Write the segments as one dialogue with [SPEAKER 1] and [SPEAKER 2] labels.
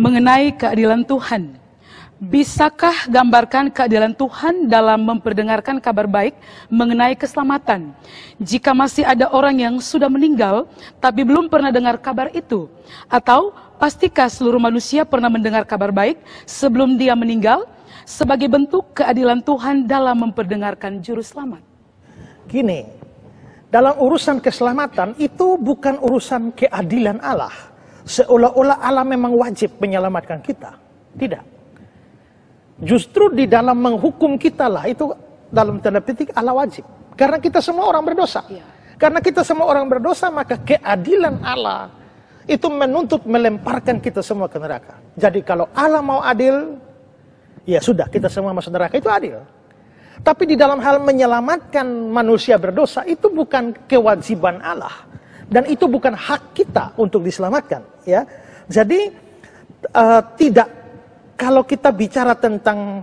[SPEAKER 1] mengenai keadilan Tuhan. Bisakah gambarkan keadilan Tuhan dalam memperdengarkan kabar baik mengenai keselamatan? Jika masih ada orang yang sudah meninggal tapi belum pernah dengar kabar itu, atau pastikah seluruh manusia pernah mendengar kabar baik sebelum dia meninggal sebagai bentuk keadilan Tuhan dalam memperdengarkan juru selamat? Gini, dalam urusan keselamatan itu bukan urusan keadilan Allah seolah-olah Allah memang wajib menyelamatkan kita. Tidak. Justru di dalam menghukum kita lah itu dalam tanda petik Allah wajib. Karena kita semua orang berdosa. Ya. Karena kita semua orang berdosa maka keadilan Allah itu menuntut melemparkan kita semua ke neraka. Jadi kalau Allah mau adil, ya sudah kita semua masuk neraka itu adil. Tapi di dalam hal menyelamatkan manusia berdosa itu bukan kewajiban Allah dan itu bukan hak kita untuk diselamatkan, ya. Jadi uh, tidak kalau kita bicara tentang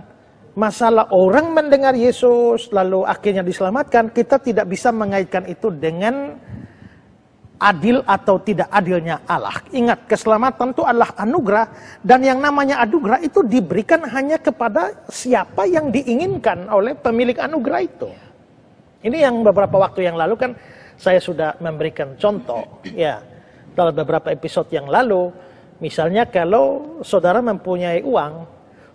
[SPEAKER 1] masalah orang mendengar Yesus lalu akhirnya diselamatkan, kita tidak bisa mengaitkan itu dengan adil atau tidak adilnya Allah. Ingat, keselamatan itu adalah anugerah dan yang namanya anugerah itu diberikan hanya kepada siapa yang diinginkan oleh pemilik anugerah itu. Ini yang beberapa waktu yang lalu kan saya sudah memberikan contoh ya dalam beberapa episode yang lalu misalnya kalau saudara mempunyai uang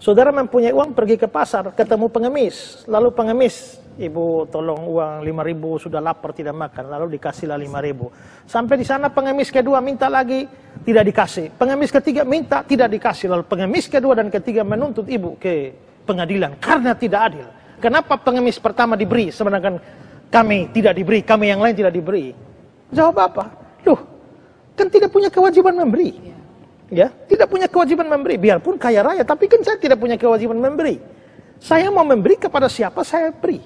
[SPEAKER 1] saudara mempunyai uang pergi ke pasar ketemu pengemis lalu pengemis ibu tolong uang lima ribu sudah lapar tidak makan lalu dikasihlah lima ribu sampai di sana pengemis kedua minta lagi tidak dikasih pengemis ketiga minta tidak dikasih lalu pengemis kedua dan ketiga menuntut ibu ke pengadilan karena tidak adil Kenapa pengemis pertama diberi sedangkan kami tidak diberi, kami yang lain tidak diberi? Jawab apa? Loh, kan tidak punya kewajiban memberi. Iya. Ya, tidak punya kewajiban memberi. Biarpun kaya raya, tapi kan saya tidak punya kewajiban memberi. Saya mau memberi kepada siapa saya beri.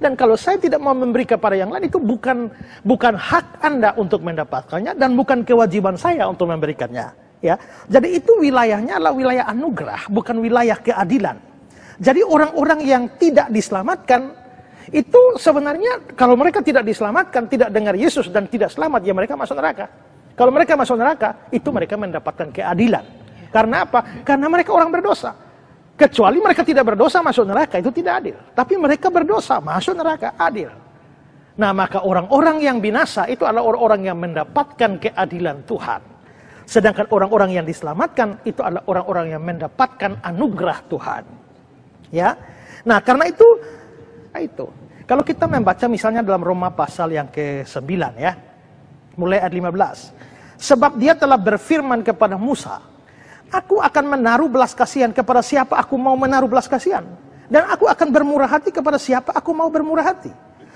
[SPEAKER 1] Dan kalau saya tidak mau memberi kepada yang lain itu bukan bukan hak Anda untuk mendapatkannya dan bukan kewajiban saya untuk memberikannya, ya. Jadi itu wilayahnya adalah wilayah anugerah, bukan wilayah keadilan. Jadi orang-orang yang tidak diselamatkan itu sebenarnya kalau mereka tidak diselamatkan, tidak dengar Yesus dan tidak selamat, ya mereka masuk neraka. Kalau mereka masuk neraka, itu mereka mendapatkan keadilan. Karena apa? Karena mereka orang berdosa. Kecuali mereka tidak berdosa masuk neraka, itu tidak adil. Tapi mereka berdosa masuk neraka, adil. Nah maka orang-orang yang binasa itu adalah orang-orang yang mendapatkan keadilan Tuhan. Sedangkan orang-orang yang diselamatkan itu adalah orang-orang yang mendapatkan anugerah Tuhan. Ya. Nah, karena itu nah itu. Kalau kita membaca misalnya dalam Roma pasal yang ke-9 ya. Mulai ayat 15. Sebab dia telah berfirman kepada Musa, Aku akan menaruh belas kasihan kepada siapa aku mau menaruh belas kasihan. Dan aku akan bermurah hati kepada siapa aku mau bermurah hati.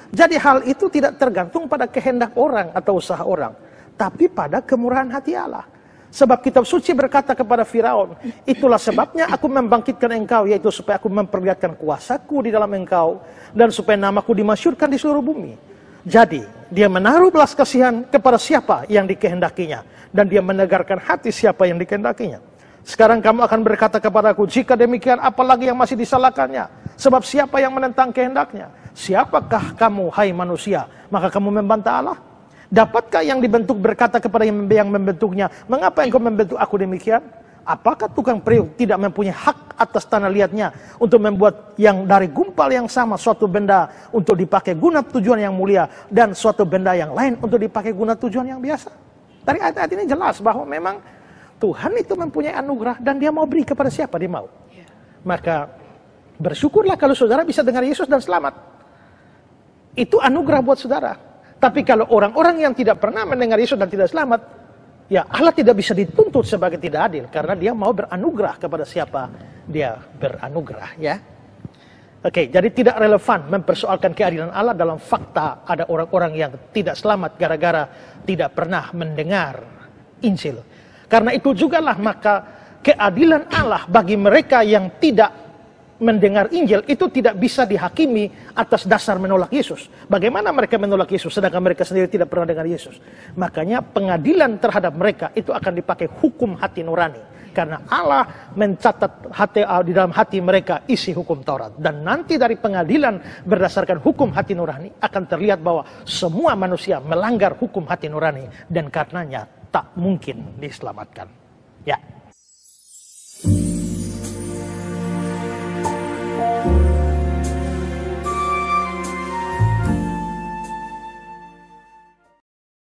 [SPEAKER 1] Jadi hal itu tidak tergantung pada kehendak orang atau usaha orang. Tapi pada kemurahan hati Allah. Sebab kitab suci berkata kepada Firaun, itulah sebabnya aku membangkitkan engkau, yaitu supaya aku memperlihatkan kuasaku di dalam engkau, dan supaya namaku dimasyurkan di seluruh bumi. Jadi, dia menaruh belas kasihan kepada siapa yang dikehendakinya, dan dia menegarkan hati siapa yang dikehendakinya. Sekarang kamu akan berkata kepada Aku, jika demikian apalagi yang masih disalahkannya? Sebab siapa yang menentang kehendaknya? Siapakah kamu, hai manusia? Maka kamu membantah Allah? Dapatkah yang dibentuk berkata kepada yang membentuknya, mengapa engkau membentuk aku demikian? Apakah tukang periuk tidak mempunyai hak atas tanah liatnya untuk membuat yang dari gumpal yang sama suatu benda untuk dipakai guna tujuan yang mulia dan suatu benda yang lain untuk dipakai guna tujuan yang biasa? Dari ayat-ayat ini jelas bahwa memang Tuhan itu mempunyai anugerah dan dia mau beri kepada siapa dia mau. Ya. Maka bersyukurlah kalau saudara bisa dengar Yesus dan selamat. Itu anugerah buat saudara. Tapi kalau orang-orang yang tidak pernah mendengar Yesus dan tidak selamat, ya Allah tidak bisa dituntut sebagai tidak adil karena dia mau beranugerah kepada siapa dia beranugerah ya. Oke, jadi tidak relevan mempersoalkan keadilan Allah dalam fakta ada orang-orang yang tidak selamat gara-gara tidak pernah mendengar Injil. Karena itu jugalah maka keadilan Allah bagi mereka yang tidak mendengar Injil itu tidak bisa dihakimi atas dasar menolak Yesus. Bagaimana mereka menolak Yesus sedangkan mereka sendiri tidak pernah dengar Yesus? Makanya pengadilan terhadap mereka itu akan dipakai hukum hati nurani karena Allah mencatat hati eh, di dalam hati mereka isi hukum Taurat dan nanti dari pengadilan berdasarkan hukum hati nurani akan terlihat bahwa semua manusia melanggar hukum hati nurani dan karenanya tak mungkin diselamatkan. Ya.